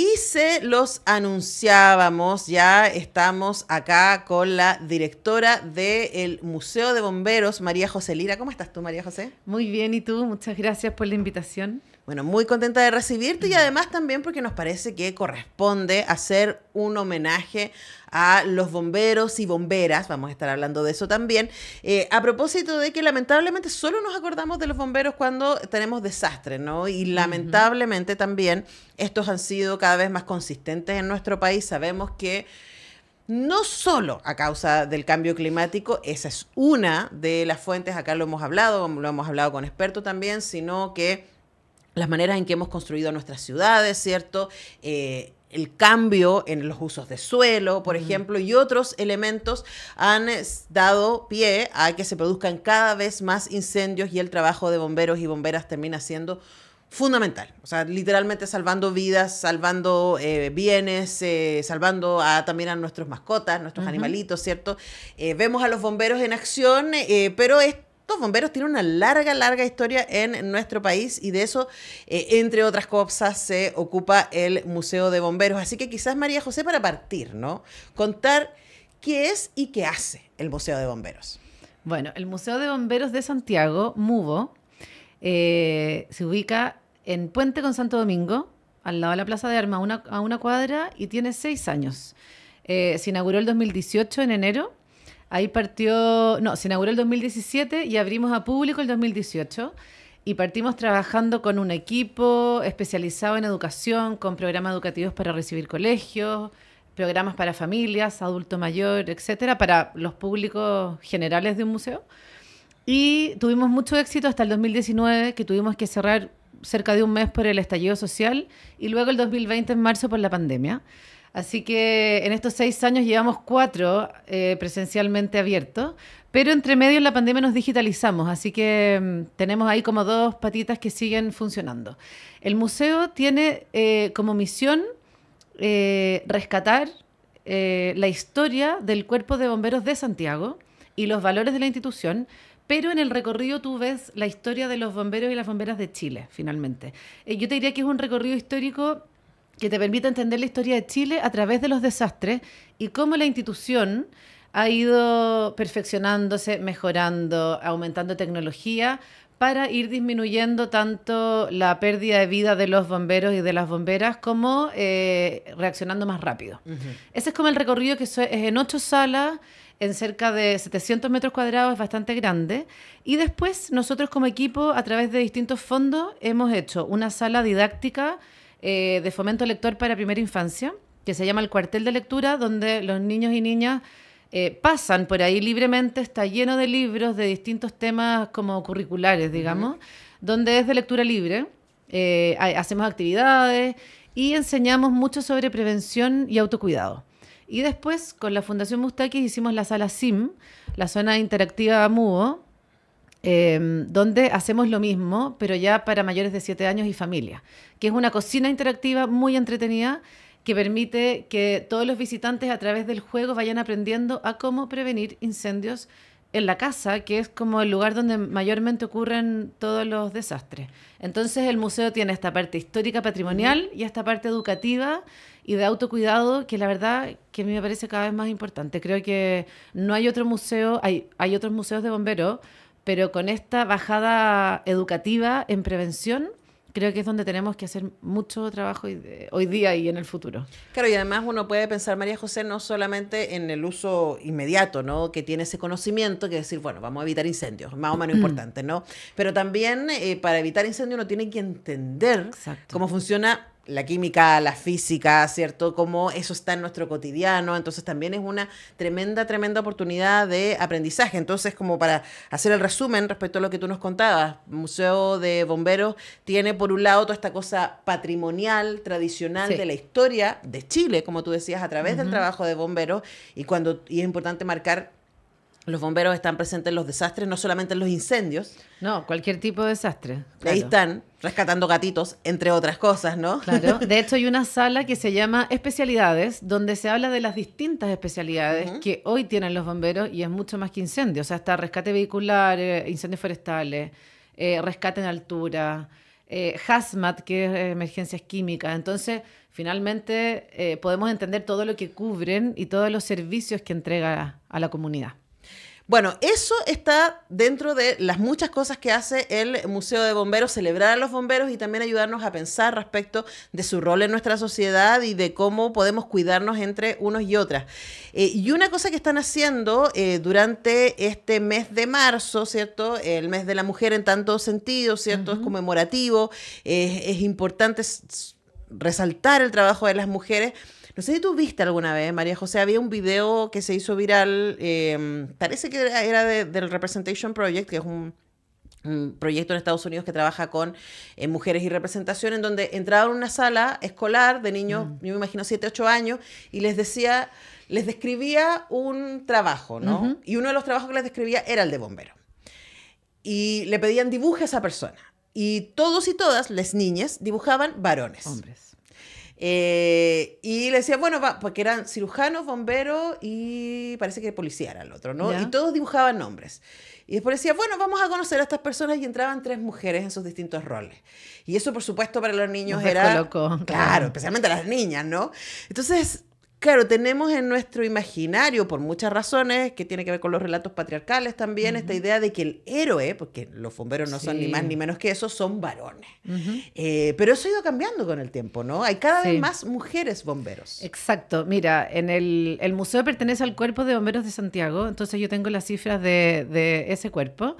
Y se los anunciábamos, ya estamos acá con la directora del Museo de Bomberos, María José Lira. ¿Cómo estás tú, María José? Muy bien, ¿y tú? Muchas gracias por la invitación. Bueno, muy contenta de recibirte y además también porque nos parece que corresponde hacer un homenaje a los bomberos y bomberas, vamos a estar hablando de eso también, eh, a propósito de que lamentablemente solo nos acordamos de los bomberos cuando tenemos desastres, ¿no? Y lamentablemente también estos han sido cada vez más consistentes en nuestro país, sabemos que no solo a causa del cambio climático, esa es una de las fuentes, acá lo hemos hablado, lo hemos hablado con expertos también, sino que las maneras en que hemos construido nuestras ciudades, ¿cierto? Eh, el cambio en los usos de suelo, por ejemplo, y otros elementos han eh, dado pie a que se produzcan cada vez más incendios y el trabajo de bomberos y bomberas termina siendo fundamental, o sea, literalmente salvando vidas, salvando eh, bienes, salvando también a nuestros mascotas, nuestros animalitos, ¿cierto? vemos a los bomberos en acción, pero esto los bomberos tienen una larga, larga historia en nuestro país y de eso, eh, entre otras cosas, se ocupa el Museo de Bomberos. Así que quizás María José, para partir, ¿no? Contar qué es y qué hace el Museo de Bomberos. Bueno, el Museo de Bomberos de Santiago, MUBO, eh, se ubica en Puente con Santo Domingo, al lado de la Plaza de Armas, a una cuadra, y tiene seis años. Eh, se inauguró el 2018 en enero Ahí partió, no, se inauguró el 2017 y abrimos a público el 2018 y partimos trabajando con un equipo especializado en educación, con programas educativos para recibir colegios, programas para familias, adulto mayor, etcétera, para los públicos generales de un museo. Y tuvimos mucho éxito hasta el 2019, que tuvimos que cerrar cerca de un mes por el estallido social y luego el 2020 en marzo por la pandemia. Así que en estos seis años llevamos cuatro eh, presencialmente abiertos, pero entre medio en la pandemia nos digitalizamos, así que mm, tenemos ahí como dos patitas que siguen funcionando. El museo tiene eh, como misión eh, rescatar la historia del cuerpo de bomberos de Santiago y los valores de la institución, pero en el recorrido tú ves la historia de los bomberos y las bomberas de Chile, finalmente. yo te diría que es un recorrido histórico que te permita entender la historia de Chile a través de los desastres y cómo la institución ha ido perfeccionándose, mejorando, aumentando tecnología para ir disminuyendo tanto la pérdida de vida de los bomberos y de las bomberas como eh, reaccionando más rápido. Ese es como el recorrido que es en ocho salas, en cerca de 700 metros cuadrados, es bastante grande. Y después nosotros como equipo, a través de distintos fondos, hemos hecho una sala didáctica eh, de fomento lector para primera infancia, que se llama el cuartel de lectura, donde los niños y niñas eh, pasan por ahí libremente, está lleno de libros de distintos temas como curriculares, digamos, donde es de lectura libre, eh, hacemos actividades y enseñamos mucho sobre prevención y autocuidado. Y después, con la Fundación Mustaquis, hicimos la sala SIM, la zona interactiva MUO, Em, donde hacemos lo mismo, pero ya para mayores de 7 años y familia, que es una cocina interactiva muy entretenida que permite que todos los visitantes a través del juego vayan aprendiendo a cómo prevenir incendios en la casa, que es como el lugar donde mayormente ocurren todos los desastres. Entonces el museo tiene esta parte histórica patrimonial y esta parte educativa y de autocuidado, que la verdad que a mí me parece cada vez más importante. Creo que no hay otro museo, hay, hay otros museos de bomberos, pero con esta bajada educativa en prevención, creo que es donde tenemos que hacer mucho trabajo hoy, día y en el futuro. Claro, y además uno puede pensar, María José, no solamente en el uso inmediato, ¿no? Que tiene ese conocimiento, que es decir, bueno, vamos a evitar incendios, más o menos importante, ¿no? Pero también eh, para evitar incendios uno tiene que entender cómo funciona la química, la física, ¿cierto? Cómo eso está en nuestro cotidiano. Entonces también es una tremenda, tremenda oportunidad de aprendizaje. Entonces, como para hacer el resumen respecto a lo que tú nos contabas, Museo de Bomberos tiene por un lado toda esta cosa patrimonial, tradicional de la historia de Chile, como tú decías, a través del trabajo de bomberos. Y cuando y es importante marcar los bomberos están presentes en los desastres, no solamente en los incendios. No, cualquier tipo de desastre. Ahí están, rescatando gatitos, entre otras cosas, ¿no? Claro. De hecho, hay una sala que se llama Especialidades, donde se habla de las distintas especialidades que hoy tienen los bomberos y es mucho más que incendios. O sea, está rescate vehicular, eh, incendios forestales, eh, rescate en altura, eh, hazmat, que es eh, emergencias químicas. Entonces, finalmente podemos entender todo lo que cubren y todos los servicios que entrega a la comunidad. Bueno, eso está dentro de las muchas cosas que hace el Museo de Bomberos, celebrar a los bomberos y también ayudarnos a pensar respecto de su rol en nuestra sociedad y de cómo podemos cuidarnos entre unos y otras. Eh, y una cosa que están haciendo eh, durante este mes de marzo, ¿cierto? El mes de la mujer en tantos sentidos, ¿cierto? Es conmemorativo, es importante resaltar el trabajo de las mujeres no sé si tú viste alguna vez, María José, había un video que se hizo viral, em, parece que era del Representation Project, que es un, proyecto en Estados Unidos que trabaja con eh, mujeres y representación, en donde entraban a una sala escolar de niños, mm. yo me imagino 7, 8 años, y les decía, les describía un trabajo, ¿no? Y uno de los trabajos que les describía era el de bombero. Y le pedían dibuje a esa persona. Y todos y todas, las niñas, dibujaban varones. Hombres. Eh, y le decía, bueno, porque eran cirujanos, bomberos y parece que policía era el otro, ¿no? Y todos dibujaban nombres. Y después decía, bueno, vamos a conocer a estas personas y entraban tres mujeres en sus distintos roles. Y eso, por supuesto, para los niños era... claro. claro, especialmente las niñas, ¿no? Entonces, Claro, tenemos en nuestro imaginario, por muchas razones, que tiene que ver con los relatos patriarcales también, esta idea de que el héroe, porque los bomberos no son ni más ni menos que eso, son varones. Eh, pero eso ha ido cambiando con el tiempo, ¿no? Hay cada vez más mujeres bomberos. Exacto. Mira, en el, museo pertenece al Cuerpo de Bomberos de Santiago, entonces yo tengo las cifras de, ese cuerpo.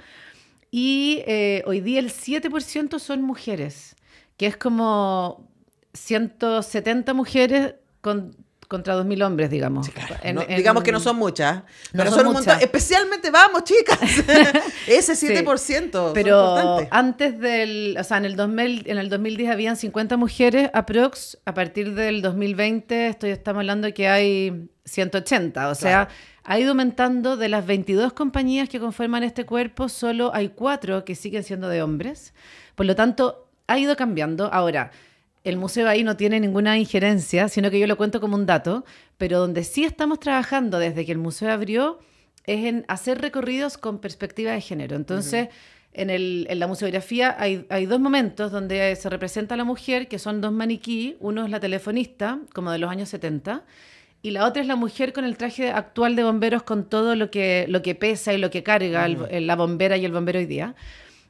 Y eh, hoy día el 7% son mujeres, que es como 170 mujeres con contra 2.000 hombres, digamos. digamos que no son muchas, pero son, un Especialmente, vamos, chicas, ese 7%. pero antes del, o sea, en el, 2000, en el 2010 habían 50 mujeres aprox, a partir del 2020 estoy, estamos hablando que hay 180, o sea... Ha ido aumentando de las 22 compañías que conforman este cuerpo, solo hay cuatro que siguen siendo de hombres. Por lo tanto, ha ido cambiando. Ahora, el museo ahí no tiene ninguna injerencia, sino que yo lo cuento como un dato, pero donde sí estamos trabajando desde que el museo abrió es en hacer recorridos con perspectiva de género. Entonces, en, la museografía hay, dos momentos donde se representa a la mujer, que son dos maniquí, uno es la telefonista, como de los años 70, y la otra es la mujer con el traje actual de bomberos, con todo lo que, pesa y lo que carga la bombera y el bombero hoy día.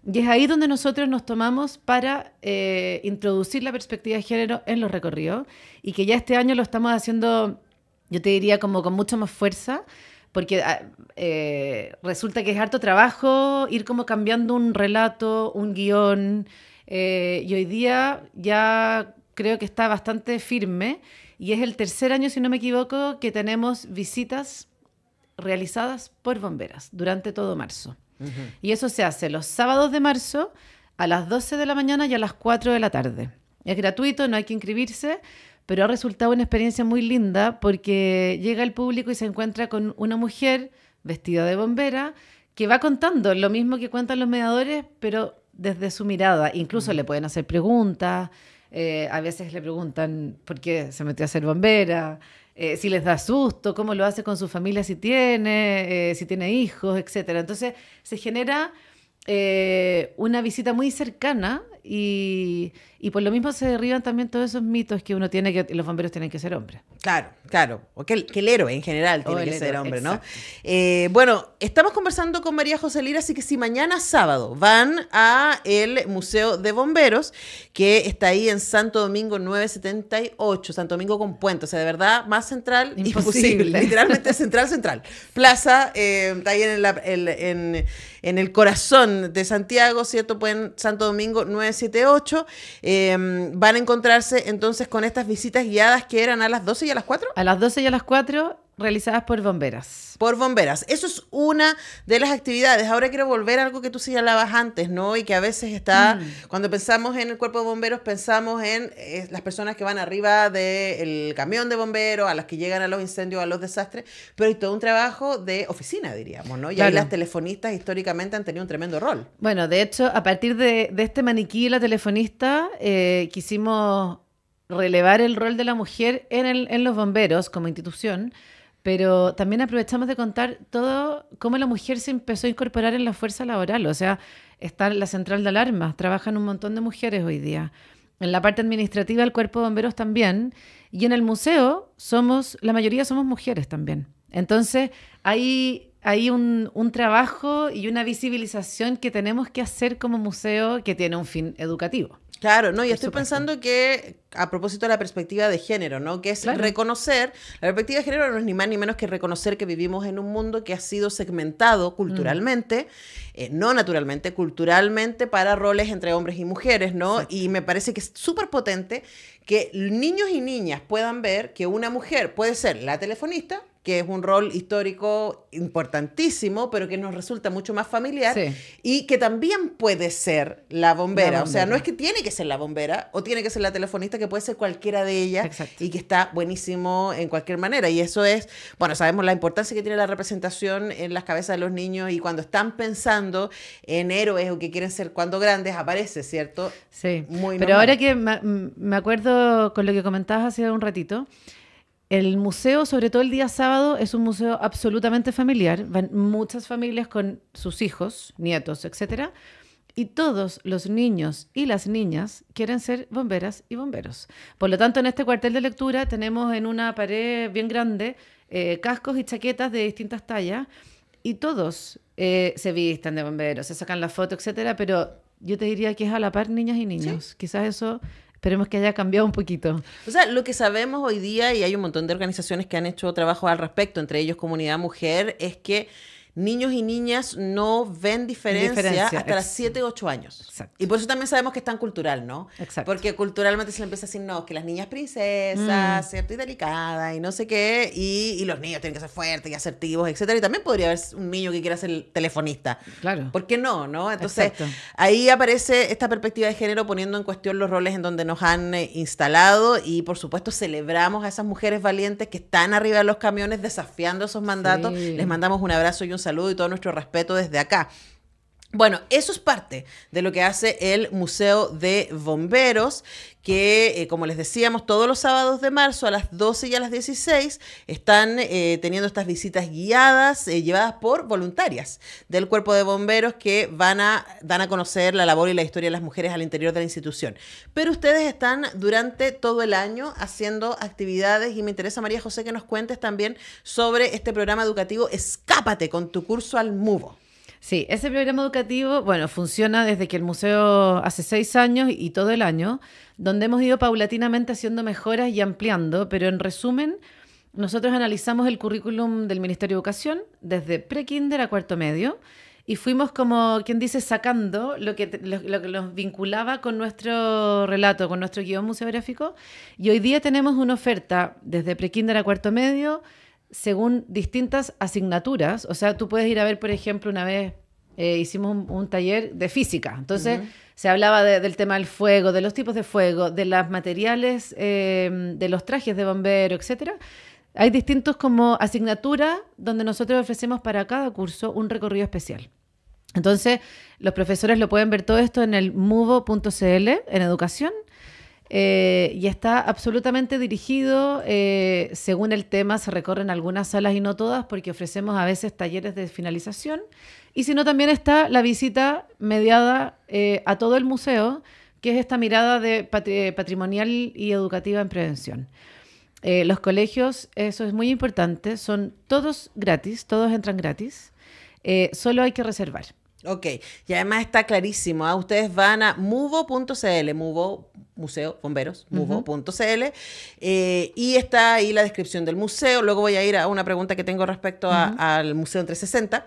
Y es ahí donde nosotros nos tomamos para eh, introducir la perspectiva de género en los recorridos y que ya este año lo estamos haciendo, yo te diría, como con mucha más fuerza, porque ah, eh, resulta que es harto trabajo ir como cambiando un relato, un guión, eh, y hoy día ya creo que está bastante firme y es el tercer año, si no me equivoco, que tenemos visitas realizadas por bomberas durante todo marzo. Y eso se hace los sábados de marzo a las 12 de la mañana y a las 4 de la tarde. Es gratuito, no hay que inscribirse, pero ha resultado una experiencia muy linda porque llega el público y se encuentra con una mujer vestida de bombera que va contando lo mismo que cuentan los mediadores, pero desde su mirada. Incluso le pueden hacer preguntas. Eh, a veces le preguntan por qué se metió a ser bombera. Eh, si les da susto, cómo lo hace con su familia si tiene, eh, si tiene hijos, etc. Entonces se genera eh, una visita muy cercana y y por lo mismo se derriban también todos esos mitos que uno tiene que los bomberos tienen que ser hombres. Claro, claro. O que el, héroe en general tiene que ser hombre, ¿no? Eh, bueno, estamos conversando con María José Lira, así que si mañana sábado van a el Museo de Bomberos, que está ahí en Santo Domingo 978, Santo Domingo con puente. O sea, de verdad, más central imposible. Literalmente central, central. Plaza, está eh, ahí en, la, el corazón de Santiago, ¿cierto? en Santo Domingo 978. Em, van a encontrarse entonces con estas visitas guiadas que eran a las 12 y a las 4. A las 12 y a las 4 realizadas por bomberas. Por bomberas. Eso es una de las actividades. Ahora quiero volver a algo que tú señalabas antes, ¿no? Y que a veces está, mm. cuando pensamos en el cuerpo de bomberos, pensamos en eh, las personas que van arriba del camión de bomberos, a las que llegan a los incendios, a los desastres, pero hay todo un trabajo de oficina, diríamos, ¿no? Y las telefonistas históricamente han tenido un tremendo rol. Bueno, de hecho, a partir de, este maniquí, la telefonista, eh, quisimos relevar el rol de la mujer en, el, en los bomberos como institución pero también aprovechamos de contar todo cómo la mujer se empezó a incorporar en la fuerza laboral. O sea, está en la central de alarmas, trabajan un montón de mujeres hoy día. En la parte administrativa, el cuerpo de bomberos también. Y en el museo, somos, la mayoría somos mujeres también. Entonces, hay, hay un trabajo y una visibilización que tenemos que hacer como museo que tiene un fin educativo. Claro, no, y estoy pensando que a propósito de la perspectiva de género, ¿no? Que es reconocer, la perspectiva de género no es ni más ni menos que reconocer que vivimos en un mundo que ha sido segmentado mm. culturalmente, eh, no naturalmente, culturalmente para roles entre hombres y mujeres, ¿no? Y me parece que es súper potente que niños y niñas puedan ver que una mujer puede ser la telefonista que es un rol histórico importantísimo, pero que nos resulta mucho más familiar y que también puede ser la bombera. O sea, no es que tiene que ser la bombera o tiene que ser la telefonista, que puede ser cualquiera de ellas y que está buenísimo en cualquier manera. Y eso es, bueno, sabemos la importancia que tiene la representación en las cabezas de los niños y cuando están pensando en héroes o que quieren ser cuando grandes, aparece, ¿cierto? Sí. Muy pero ahora que me acuerdo con lo que comentabas hace un ratito, el museo, sobre todo el día sábado, es un museo absolutamente familiar. Van muchas familias con sus hijos, nietos, etcétera. Y todos los niños y las niñas quieren ser bomberas y bomberos. Por lo tanto, en este cuartel de lectura tenemos en una pared bien grande eh, cascos y chaquetas de distintas tallas y todos eh, se visten de bomberos, se sacan la foto, etcétera, pero yo te diría que es a la par niñas y niños. Quizás eso Esperemos que haya cambiado un poquito. O sea, lo que sabemos hoy día, y hay un montón de organizaciones que han hecho trabajo al respecto, entre ellos Comunidad Mujer, es que niños y niñas no ven diferencia, hasta las 7, 8 años. Y por eso también sabemos que es tan cultural, ¿no? Porque culturalmente se le empieza a decir, no, que las niñas princesas, mm. ¿cierto? Y delicadas, y no sé qué, y, los niños tienen que ser fuertes y asertivos, etc. Y también podría haber un niño que quiera ser telefonista. Claro. ¿Por qué no, no? Entonces, ahí aparece esta perspectiva de género poniendo en cuestión los roles en donde nos han eh, instalado y, por supuesto, celebramos a esas mujeres valientes que están arriba de los camiones desafiando esos mandatos. Les mandamos un abrazo y un saludo y todo nuestro respeto desde acá. Bueno, eso es parte de lo que hace el Museo de Bomberos, que eh, como les decíamos, todos los sábados de marzo a las 12 y a las 16 están eh, teniendo estas visitas guiadas eh, llevadas por voluntarias del cuerpo de bomberos que van a, dan a conocer la labor y la historia de las mujeres al interior de la institución. Pero ustedes están durante todo el año haciendo actividades y me interesa, María José, que nos cuentes también sobre este programa educativo Escápate con tu curso al MUVO. Sí, ese programa educativo, bueno, funciona desde que el museo hace seis años y todo el año, donde hemos ido paulatinamente haciendo mejoras y ampliando, pero en resumen, nosotros analizamos el currículum del Ministerio de Educación desde pre-kinder a cuarto medio y fuimos como quien dice sacando lo que, lo, que nos vinculaba con nuestro relato, con nuestro guión museográfico. Y hoy día tenemos una oferta desde prekinder a cuarto medio según distintas asignaturas. O sea, tú puedes ir a ver, por ejemplo, una vez eh, hicimos un, taller de física. Entonces, se hablaba del tema del fuego, de los tipos de fuego, de los materiales, em, de los trajes de bombero, etc. Hay distintos como asignaturas donde nosotros ofrecemos para cada curso un recorrido especial. Entonces, los profesores lo pueden ver todo esto en el muvo.cl, en educación, eh, y está absolutamente dirigido, eh, según el tema, se recorren algunas salas y no todas, porque ofrecemos a veces talleres de finalización. Y si no, también está la visita mediada eh, a todo el museo, que es esta mirada de patrimonial y educativa en prevención. los colegios, eso es muy importante, son todos gratis, todos entran gratis, solo hay que reservar. Ok, y además está clarísimo. ¿ah? Ustedes van a muvo.cl, muvo, museo, bomberos, muvo.cl, eh, y está ahí la descripción del museo. Luego voy a ir a una pregunta que tengo respecto al Museo 360,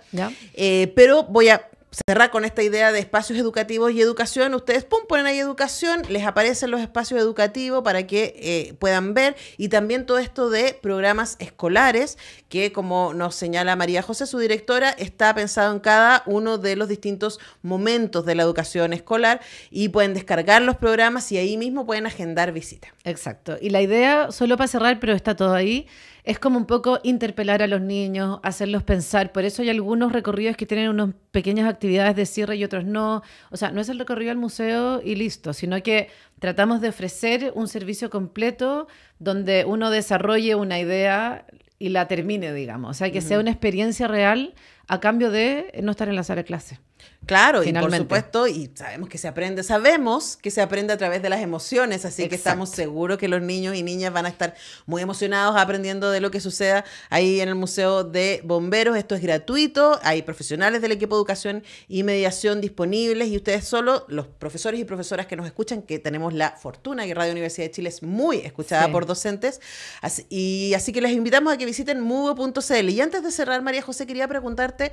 eh, pero voy a cerrar con esta idea de espacios educativos y educación, ustedes pum, ponen ahí educación, les aparecen los espacios educativos para que eh, puedan ver y también todo esto de programas escolares que como nos señala María José, su directora, está pensado en cada uno de los distintos momentos de la educación escolar y pueden descargar los programas y ahí mismo pueden agendar visitas. Exacto. Y la idea, solo para cerrar, pero está todo ahí, es como un poco interpelar a los niños, hacerlos pensar. Por eso hay algunos recorridos que tienen unos pequeños actividades actividades de cierre y otros no. O sea, no es el recorrido al museo y listo, sino que tratamos de ofrecer un servicio completo donde uno desarrolle una idea y la termine, digamos. O sea, que sea una experiencia real a cambio de no estar en la sala de clase. Claro, y por supuesto, y sabemos que se aprende, sabemos que se aprende a través de las emociones, así que estamos seguros que los niños y niñas van a estar muy emocionados aprendiendo de lo que suceda ahí en el Museo de Bomberos. Esto es gratuito, hay profesionales del equipo de educación y mediación disponibles y ustedes solo, los profesores y profesoras que nos escuchan, que tenemos la fortuna que Radio Universidad de Chile es muy escuchada por docentes, así, y así que les invitamos a que visiten mugo.cl. Y antes de cerrar, María José, quería preguntarte,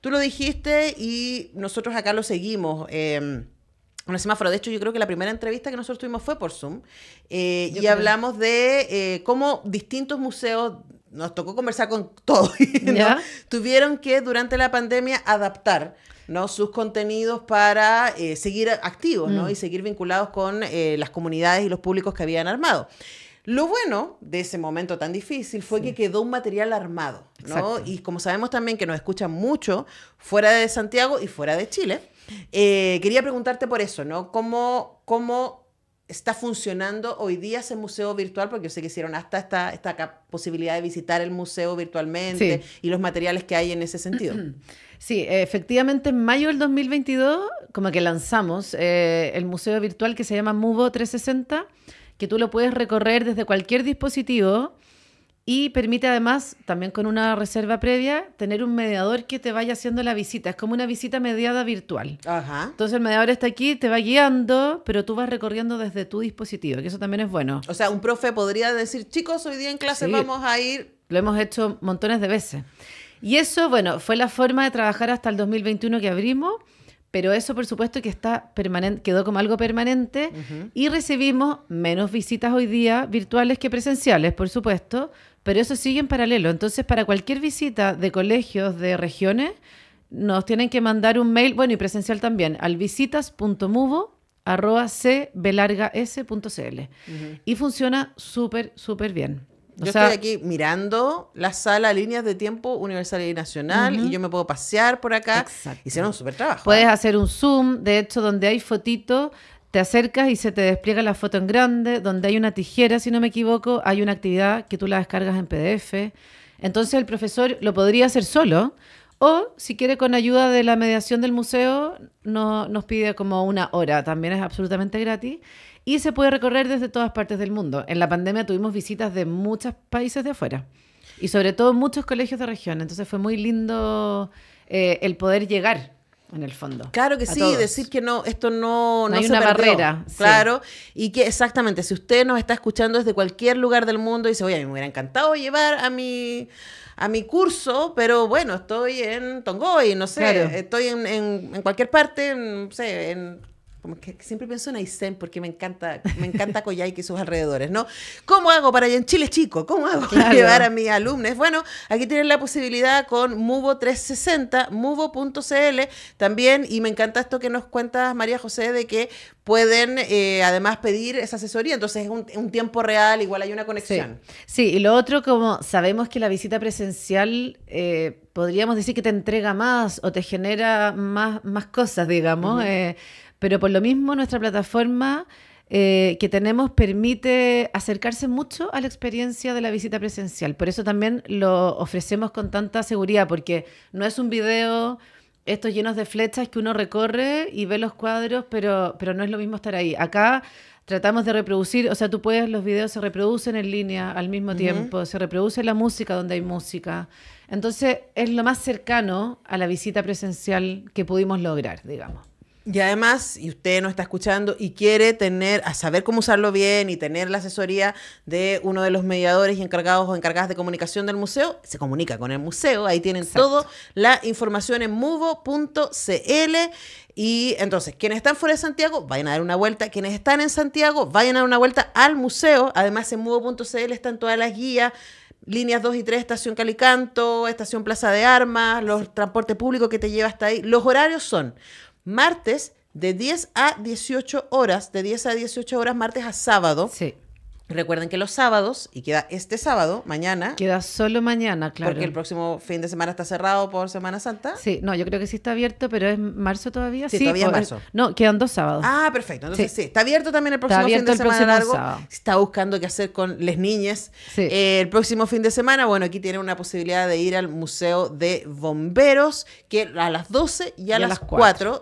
tú lo dijiste y nos nosotros acá lo seguimos. una semáfora. semáforo. De hecho, yo creo que la primera entrevista que nosotros tuvimos fue por Zoom eh, y hablamos de eh, cómo distintos museos, nos tocó conversar con todos, tuvieron que durante la pandemia adaptar ¿no? sus contenidos para eh, seguir activos ¿no? Mm. y seguir vinculados con las comunidades y los públicos que habían armado. Lo bueno de ese momento tan difícil fue que quedó un material armado, ¿no? Y como sabemos también que nos escuchan mucho fuera de Santiago y fuera de Chile, eh, quería preguntarte por eso, ¿no? ¿Cómo, está funcionando hoy día ese museo virtual? Porque yo sé que hicieron hasta esta, esta posibilidad de visitar el museo virtualmente y los materiales que hay en ese sentido. Sí, efectivamente en mayo del 2022 como que lanzamos eh, el museo virtual que se llama Mubo 360 que tú lo puedes recorrer desde cualquier dispositivo y permite además, también con una reserva previa, tener un mediador que te vaya haciendo la visita. Es como una visita mediada virtual. Entonces el mediador está aquí, te va guiando, pero tú vas recorriendo desde tu dispositivo, que eso también es bueno. O sea, un profe podría decir, chicos, hoy día en clase vamos a ir... Lo hemos hecho montones de veces. Y eso, bueno, fue la forma de trabajar hasta el 2021 que abrimos pero eso por supuesto que está permanente, quedó como algo permanente y recibimos menos visitas hoy día virtuales que presenciales, por supuesto, pero eso sigue en paralelo. Entonces, para cualquier visita de colegios de regiones, nos tienen que mandar un mail, bueno, y presencial también, al visitas.muvo@cbelargas.cl arroba Y funciona súper, súper bien yo estoy aquí mirando la sala líneas de tiempo universal y nacional y yo me puedo pasear por acá. Hicieron un súper trabajo. Puedes ¿eh? hacer un zoom, de hecho, donde hay fotito, te acercas y se te despliega la foto en grande, donde hay una tijera, si no me equivoco, hay una actividad que tú la descargas en PDF. Entonces el profesor lo podría hacer solo o si quiere con ayuda de la mediación del museo no, nos pide como una hora, también es absolutamente gratis y se puede recorrer desde todas partes del mundo. En la pandemia tuvimos visitas de muchos países de afuera y sobre todo muchos colegios de región. Entonces fue muy lindo eh, el poder llegar en el fondo. Claro que sí, decir que no, esto no, no, una barrera. Claro, y que exactamente, si usted nos está escuchando desde cualquier lugar del mundo y dice, oye, me hubiera encantado llevar a mi, a mi curso, pero bueno, estoy en Tongoy, no sé, estoy en, en, cualquier parte, no sé, en como que siempre pienso en Aysén porque me encanta, me encanta Coyhaique y sus alrededores, ¿no? ¿Cómo hago para allá en Chile, chico? ¿Cómo hago para llevar a mis alumnos? Bueno, aquí tienen la posibilidad con Mubo 360, mubo.cl también, y me encanta esto que nos cuentas, María José, de que pueden eh, además pedir esa asesoría, entonces es un, tiempo real, igual hay una conexión. Sí. y lo otro, como sabemos que la visita presencial... Eh, podríamos decir que te entrega más o te genera más, más cosas, digamos. Pero por lo mismo nuestra plataforma eh, que tenemos permite acercarse mucho a la experiencia de la visita presencial. Por eso también lo ofrecemos con tanta seguridad, porque no es un video estos llenos de flechas que uno recorre y ve los cuadros, pero, pero no es lo mismo estar ahí. Acá tratamos de reproducir, o sea, tú puedes, los videos se reproducen en línea al mismo tiempo, se reproduce la música donde hay música. Entonces es lo más cercano a la visita presencial que pudimos lograr, digamos. Y además, y usted no está escuchando y quiere tener, a saber cómo usarlo bien y tener la asesoría de uno de los mediadores y encargados o encargadas de comunicación del museo, se comunica con el museo. Ahí tienen toda la información en muvo.cl. Y entonces, quienes están fuera de Santiago, vayan a dar una vuelta. Quienes están en Santiago, vayan a dar una vuelta al museo. Además, en muvo.cl están todas las guías líneas 2 y 3, estación Calicanto, estación Plaza de Armas, los transportes públicos que te lleva hasta ahí. Los horarios son martes de 10 a 18 horas, de 10 a 18 horas martes a sábado. Sí. Recuerden que los sábados, y queda este sábado, mañana. Queda solo mañana, claro. Porque el próximo fin de semana está cerrado por Semana Santa. Sí, no, yo creo que sí está abierto, pero es marzo todavía. Sí, todavía es pues, marzo. No, quedan dos sábados. Ah, perfecto. Entonces sí, está abierto también el próximo fin de semana largo. Está buscando qué hacer con las niñas. Eh, el próximo fin de semana, bueno, aquí tienen una posibilidad de ir al Museo de Bomberos, que a las 12 y a, las,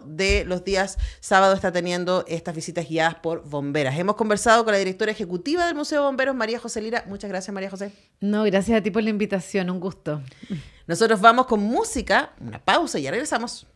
de los días sábado está teniendo estas visitas guiadas por bomberas. Hemos conversado con la directora ejecutiva del Museo Bomberos María José Lira. Muchas gracias, María José. No, gracias a ti por la invitación, un gusto. Nosotros vamos con música, una pausa y ya regresamos.